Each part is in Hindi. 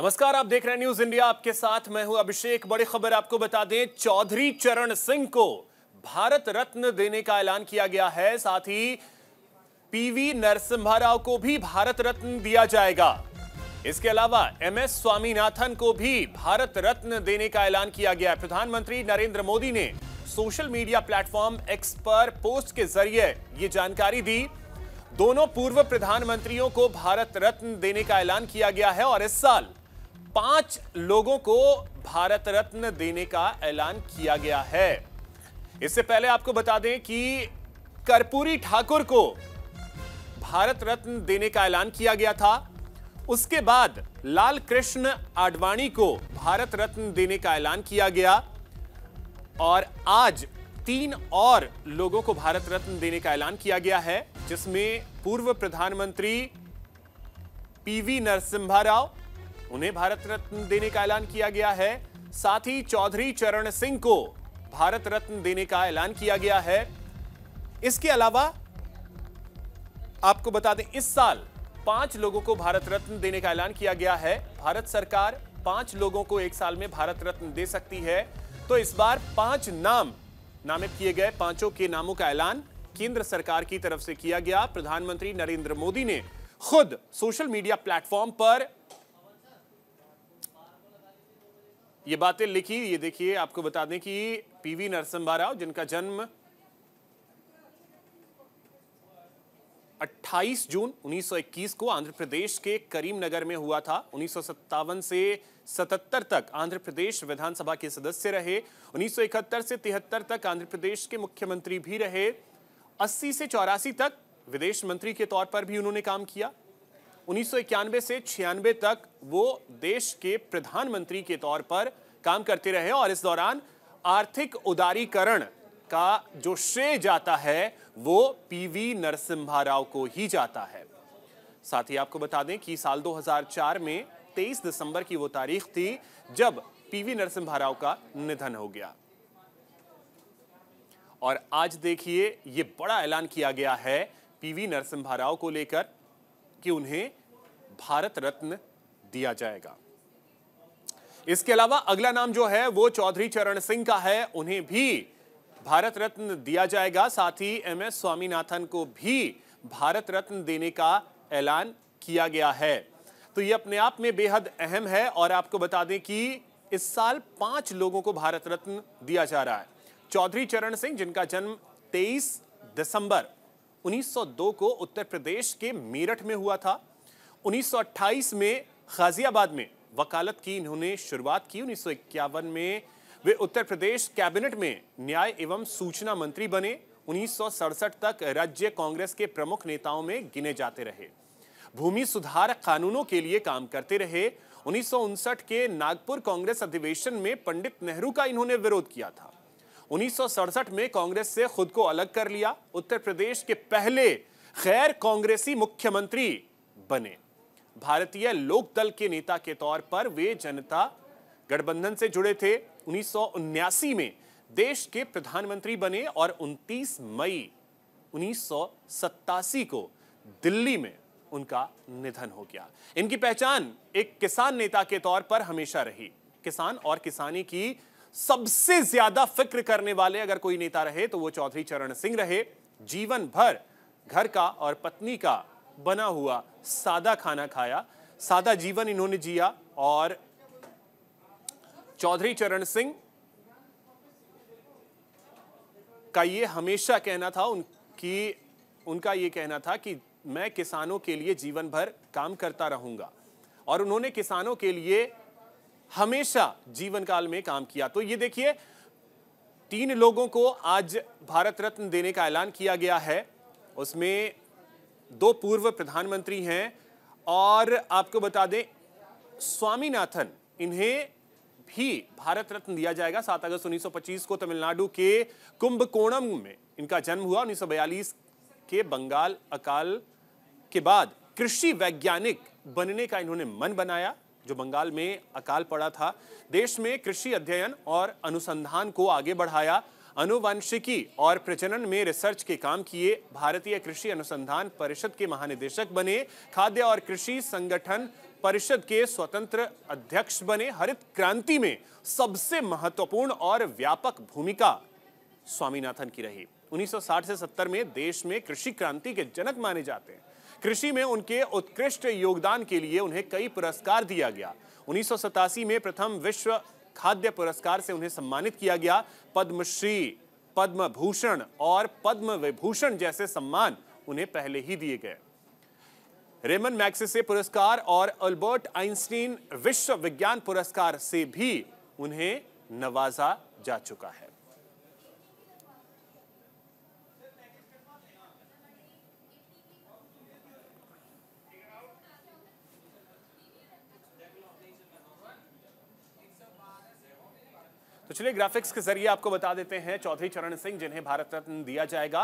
नमस्कार आप देख रहे हैं न्यूज इंडिया आपके साथ मैं हूं अभिषेक बड़ी खबर आपको बता दें चौधरी चरण सिंह को भारत रत्न देने का ऐलान किया गया है साथ ही पीवी नरसिम्हा राव को भी भारत रत्न दिया जाएगा इसके अलावा एम एस स्वामीनाथन को भी भारत रत्न देने का ऐलान किया गया है प्रधानमंत्री नरेंद्र मोदी ने सोशल मीडिया प्लेटफॉर्म एक्स पर पोस्ट के जरिए ये जानकारी दी दोनों पूर्व प्रधानमंत्रियों को भारत रत्न देने का ऐलान किया गया है और इस साल पांच लोगों को भारत रत्न देने का ऐलान किया गया है इससे पहले आपको बता दें कि कर्पूरी ठाकुर को भारत रत्न देने का ऐलान किया गया था उसके बाद लाल कृष्ण आडवाणी को भारत रत्न देने का ऐलान किया गया और आज तीन और लोगों को भारत रत्न देने का ऐलान किया गया है जिसमें पूर्व प्रधानमंत्री पीवी नरसिम्हा राव उन्हें भारत रत्न देने का ऐलान किया गया है साथ ही चौधरी चरण सिंह को भारत रत्न देने का ऐलान किया गया है इसके अलावा आपको बता दें इस साल पांच लोगों को भारत रत्न देने का ऐलान किया गया है भारत सरकार पांच लोगों को एक साल में भारत रत्न दे सकती है तो इस बार पांच नाम नामित किए गए पांचों के नामों का ऐलान केंद्र सरकार की तरफ से किया गया प्रधानमंत्री नरेंद्र मोदी ने खुद सोशल मीडिया प्लेटफॉर्म पर ये बातें लिखी ये देखिए आपको बता दें कि पीवी नरसिम्हा राव जिनका जन्म 28 जून 1921 को आंध्र प्रदेश के करीमनगर में हुआ था उन्नीस से 77 तक आंध्र प्रदेश विधानसभा के सदस्य रहे 1971 से 73 तक आंध्र प्रदेश के मुख्यमंत्री भी रहे 80 से चौरासी तक विदेश मंत्री के तौर पर भी उन्होंने काम किया उन्नीस से छियानवे तक वो देश के प्रधानमंत्री के तौर पर काम करते रहे और इस दौरान आर्थिक उदारीकरण का जो श्रेय जाता है वो पीवी नरसिम्हा राव को ही जाता है साथ ही आपको बता दें कि साल 2004 में 23 दिसंबर की वो तारीख थी जब पीवी नरसिम्हा राव का निधन हो गया और आज देखिए ये बड़ा ऐलान किया गया है पीवी नरसिम्हा राव को लेकर कि उन्हें भारत रत्न दिया जाएगा इसके अलावा अगला नाम जो है वो चौधरी चरण सिंह का है उन्हें भी भारत रत्न दिया जाएगा साथ ही एम एस स्वामीनाथन को भी भारत रत्न देने का ऐलान किया गया है तो ये अपने आप में बेहद अहम है और आपको बता दें कि इस साल पांच लोगों को भारत रत्न दिया जा रहा है चौधरी चरण सिंह जिनका जन्म 23 दिसंबर 1902 को उत्तर प्रदेश के मेरठ में हुआ था 1928 में गाजियाबाद में वकालत की इन्होंने शुरुआत की उन्नीस में वे उत्तर प्रदेश कैबिनेट में न्याय एवं सूचना मंत्री बने उन्नीस तक राज्य कांग्रेस के प्रमुख नेताओं में गिने जाते रहे भूमि सुधार कानूनों के लिए काम करते रहे उन्नीस के नागपुर कांग्रेस अधिवेशन में पंडित नेहरू का इन्होंने विरोध किया था उन्नीस में कांग्रेस से खुद को अलग कर लिया उत्तर प्रदेश के पहले गैर कांग्रेसी मुख्यमंत्री बने भारतीय लोकदल के नेता के तौर पर वे जनता गठबंधन से जुड़े थे उन्नीस में देश के प्रधानमंत्री बने और 29 मई उन्नीस को दिल्ली में उनका निधन हो गया इनकी पहचान एक किसान नेता के तौर पर हमेशा रही किसान और किसानी की सबसे ज्यादा फिक्र करने वाले अगर कोई नेता रहे तो वो चौधरी चरण सिंह रहे जीवन भर घर का और पत्नी का बना हुआ सादा खाना खाया सादा जीवन इन्होंने जिया और चौधरी चरण सिंह का ये हमेशा कहना था उनकी उनका ये कहना था कि मैं किसानों के लिए जीवन भर काम करता रहूंगा और उन्होंने किसानों के लिए हमेशा जीवन काल में काम किया तो ये देखिए तीन लोगों को आज भारत रत्न देने का ऐलान किया गया है उसमें दो पूर्व प्रधानमंत्री हैं और आपको बता दें स्वामीनाथन इन्हें भी भारत रत्न दिया जाएगा सात अगस्त 1925 को तमिलनाडु के कुंभकोणम में इनका जन्म हुआ 1942 के बंगाल अकाल के बाद कृषि वैज्ञानिक बनने का इन्होंने मन बनाया जो बंगाल में अकाल पड़ा था देश में कृषि अध्ययन और अनुसंधान को आगे बढ़ाया अनुवंशिकी और प्रजनन में रिसर्च के काम किए भारतीय कृषि अनुसंधान परिषद के महानिदेशक बने खाद्य और कृषि संगठन परिषद के स्वतंत्र अध्यक्ष बने हरित क्रांति में सबसे महत्वपूर्ण और व्यापक भूमिका स्वामीनाथन की रही 1960 से 70 में देश में कृषि क्रांति के जनक माने जाते हैं कृषि में उनके उत्कृष्ट योगदान के लिए उन्हें कई पुरस्कार दिया गया उन्नीस में प्रथम विश्व खाद्य पुरस्कार से उन्हें सम्मानित किया गया पद्मश्री पद्म भूषण और पद्म विभूषण जैसे सम्मान उन्हें पहले ही दिए गए रेमन मैक्सेसे पुरस्कार और अल्बर्ट आइंस्टीन विश्व विज्ञान पुरस्कार से भी उन्हें नवाजा जा चुका है तो चलिए ग्राफिक्स के जरिए आपको बता देते हैं चौधरी चरण सिंह जिन्हें भारत रत्न दिया जाएगा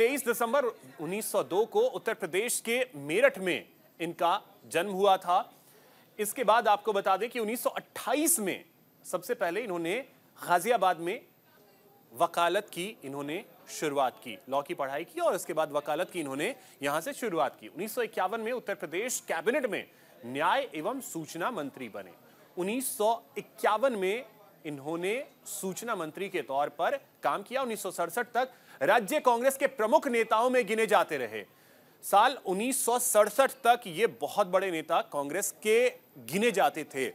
23 दिसंबर 1902 को उत्तर प्रदेश के मेरठ में इनका जन्म हुआ था इसके बाद आपको बता दें कि 1928 में सबसे पहले इन्होंने गाजियाबाद में वकालत की इन्होंने शुरुआत की लॉ की पढ़ाई की और इसके बाद वकालत की इन्होंने यहां से शुरुआत की उन्नीस में उत्तर प्रदेश कैबिनेट में न्याय एवं सूचना मंत्री बने उन्नीस में इन्होंने सूचना मंत्री के तौर पर काम किया उन्नीस तक राज्य कांग्रेस के प्रमुख नेताओं में गिने जाते रहे साल उन्नीस तक ये बहुत बड़े नेता कांग्रेस के गिने जाते थे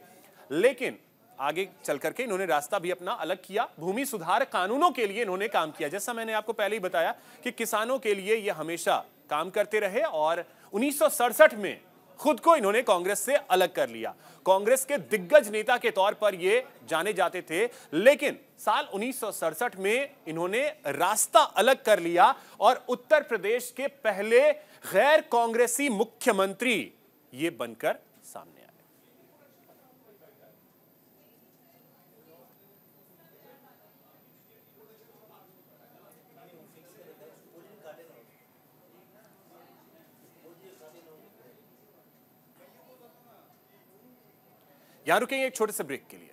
लेकिन आगे चल करके इन्होंने रास्ता भी अपना अलग किया भूमि सुधार कानूनों के लिए इन्होंने काम किया जैसा मैंने आपको पहले ही बताया कि किसानों के लिए ये हमेशा काम करते रहे और उन्नीस में खुद को इन्होंने कांग्रेस से अलग कर लिया कांग्रेस के दिग्गज नेता के तौर पर ये जाने जाते थे लेकिन साल उन्नीस में इन्होंने रास्ता अलग कर लिया और उत्तर प्रदेश के पहले गैर कांग्रेसी मुख्यमंत्री ये बनकर सामने यहां रुकेंगे एक छोटे से ब्रेक के लिए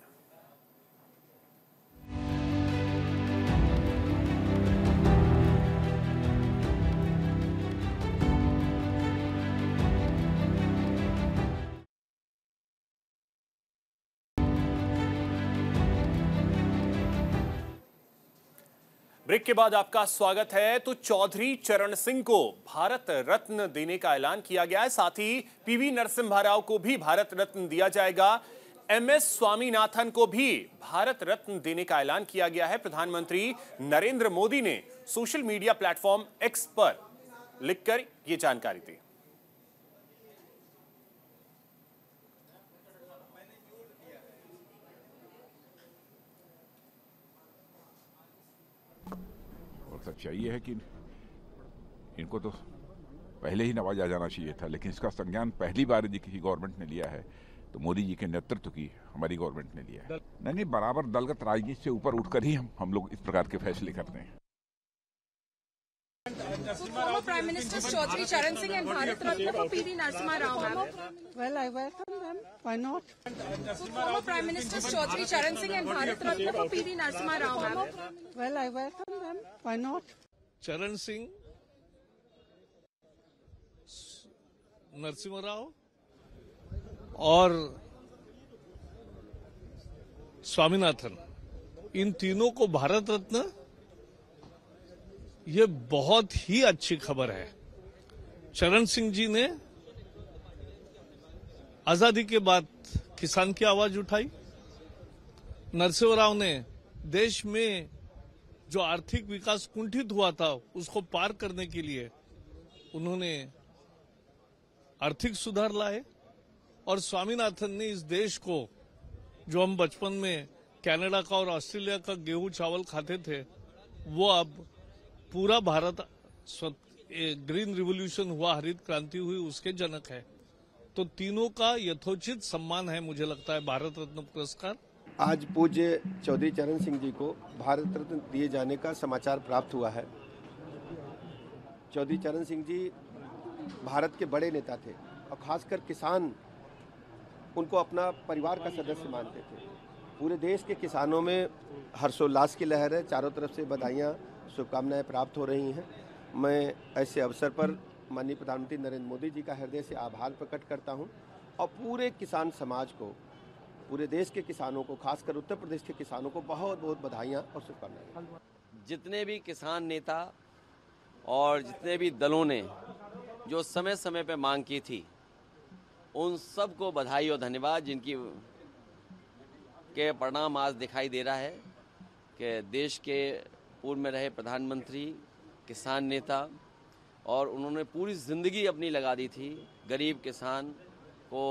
ब्रेक के बाद आपका स्वागत है तो चौधरी चरण सिंह को भारत रत्न देने का ऐलान किया गया है साथ ही पीवी नरसिम्हा राव को भी भारत रत्न दिया जाएगा एम एस स्वामीनाथन को भी भारत रत्न देने का ऐलान किया गया है प्रधानमंत्री नरेंद्र मोदी ने सोशल मीडिया प्लेटफॉर्म एक्स पर लिखकर ये जानकारी दी और सच्चाई है कि इनको तो पहले ही नवाजा जाना चाहिए था लेकिन इसका संज्ञान पहली बार यदि किसी गवर्नमेंट ने लिया है तो मोदी जी के नेतृत्व की हमारी गवर्नमेंट ने लिया नहीं नहीं बराबर दलगत राजनीति से ऊपर उठकर ही हम हम लोग इस प्रकार के फैसले करते हैं prime minister Chaudhary Charan Singh Rao I welcome Rao well I welcome them Charan Singh Narasimha Rao और स्वामीनाथन इन तीनों को भारत रत्न ये बहुत ही अच्छी खबर है चरण सिंह जी ने आजादी के बाद किसान की आवाज उठाई नरसिंह राव ने देश में जो आर्थिक विकास कुंठित हुआ था उसको पार करने के लिए उन्होंने आर्थिक सुधार लाए और स्वामीनाथन ने इस देश को जो हम बचपन में कनाडा का और ऑस्ट्रेलिया का गेहूं चावल खाते थे वो अब पूरा भारत ग्रीन रिवोल्यूशन हुआ हरित क्रांति हुई उसके जनक है तो तीनों का यथोचित सम्मान है मुझे लगता है भारत रत्न पुरस्कार आज पूज्य चौधरी चरण सिंह जी को भारत रत्न दिए जाने का समाचार प्राप्त हुआ है चौधरी चरण सिंह जी भारत के बड़े नेता थे और खासकर किसान उनको अपना परिवार का सदस्य मानते थे पूरे देश के किसानों में हर्षोल्लास की लहर है चारों तरफ से बधाइयाँ शुभकामनाएँ प्राप्त हो रही हैं मैं ऐसे अवसर पर माननीय प्रधानमंत्री नरेंद्र मोदी जी का हृदय से आभार प्रकट करता हूँ और पूरे किसान समाज को पूरे देश के किसानों को खासकर उत्तर प्रदेश के किसानों को बहुत बहुत बधाइयाँ और शुभकामनाएं जितने भी किसान नेता और जितने भी दलों ने जो समय समय पर मांग की थी उन सबको बधाई और धन्यवाद जिनकी के परिणाम आज दिखाई दे रहा है कि देश के पूर्व में रहे प्रधानमंत्री किसान नेता और उन्होंने पूरी ज़िंदगी अपनी लगा दी थी गरीब किसान को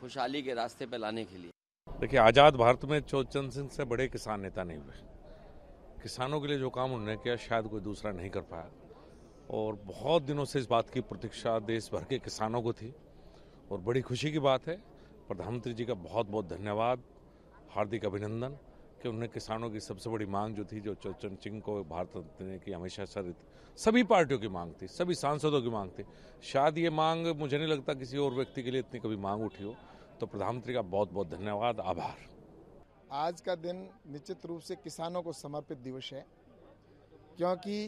खुशहाली के रास्ते पर लाने के लिए देखिए आज़ाद भारत में चौचंद सिंह से बड़े किसान नेता नहीं हुए किसानों के लिए जो काम उन्होंने किया शायद कोई दूसरा नहीं कर पाया और बहुत दिनों से इस बात की प्रतीक्षा देश भर के किसानों को थी और बड़ी खुशी की बात है प्रधानमंत्री जी का बहुत बहुत धन्यवाद हार्दिक अभिनंदन कि उन्होंने किसानों की सबसे बड़ी मांग जो थी जो चौचन सिंह को भारत रत्न की हमेशा सर सभी पार्टियों की मांग थी सभी सांसदों की मांग थी शायद ये मांग मुझे नहीं लगता किसी और व्यक्ति के लिए इतनी कभी मांग उठी हो तो प्रधानमंत्री का बहुत बहुत धन्यवाद आभार आज का दिन निश्चित रूप से किसानों को समर्पित दिवस है क्योंकि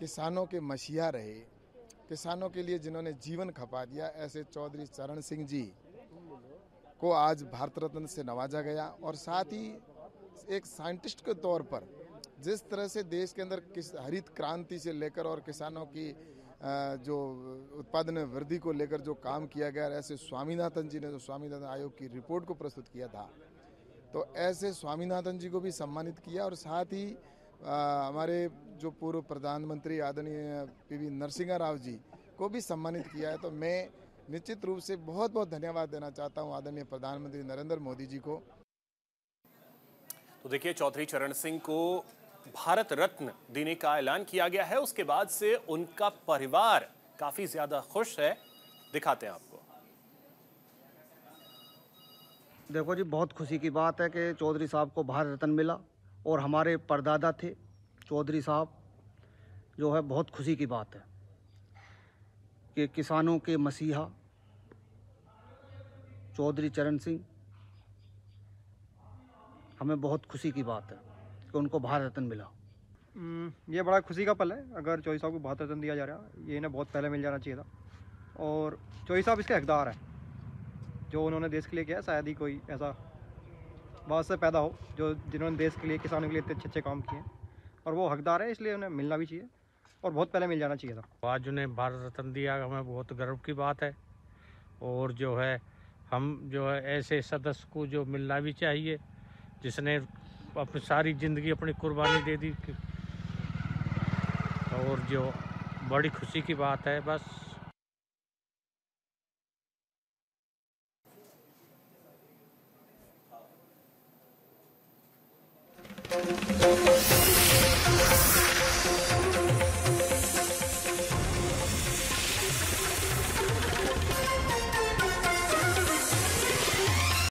किसानों के मसीहा रहे किसानों के लिए जिन्होंने जीवन खपा दिया ऐसे चौधरी चरण सिंह जी को आज भारत रत्न से नवाजा गया और साथ ही एक साइंटिस्ट के तौर पर जिस तरह से देश के अंदर किस हरित क्रांति से लेकर और किसानों की जो उत्पादन में वृद्धि को लेकर जो काम किया गया ऐसे स्वामीनाथन जी ने जो स्वामीनाथन आयोग की रिपोर्ट को प्रस्तुत किया था तो ऐसे स्वामीनाथन जी को भी सम्मानित किया और साथ ही हमारे जो पूर्व प्रधानमंत्री आदरणीय पी वी नरसिंह राव जी को भी सम्मानित किया है तो मैं निश्चित रूप से बहुत बहुत धन्यवाद देना चाहता हूँ आदरणीय प्रधानमंत्री नरेंद्र मोदी जी को तो देखिए चौधरी चरण सिंह को भारत रत्न देने का ऐलान किया गया है उसके बाद से उनका परिवार काफी ज्यादा खुश है दिखाते हैं आपको देखो जी बहुत खुशी की बात है कि चौधरी साहब को भारत रत्न मिला और हमारे परदादा थे चौधरी साहब जो है बहुत खुशी की बात है कि किसानों के मसीहा चौधरी चरण सिंह हमें बहुत खुशी की बात है कि उनको भारत रत्न मिला हम्म, ये बड़ा खुशी का पल है अगर चौधरी साहब को भारत रत्न दिया जा रहा है ये इन्हें बहुत पहले मिल जाना चाहिए था और चौधरी साहब इसके हकदार हैं जो उन्होंने देश के लिए किया शायद ही कोई ऐसा बहुत से पैदा हो जो जिन्होंने देश के लिए किसानों के लिए इतने अच्छे अच्छे काम किए और वो हकदार है इसलिए उन्हें मिलना भी चाहिए और बहुत पहले मिल जाना चाहिए था आज उन्हें भारत रत्न दिया हमें बहुत गर्व की बात है और जो है हम जो है ऐसे सदस्य को जो मिलना भी चाहिए जिसने अपनी सारी ज़िंदगी अपनी कुर्बानी दे दी और जो बड़ी खुशी की बात है बस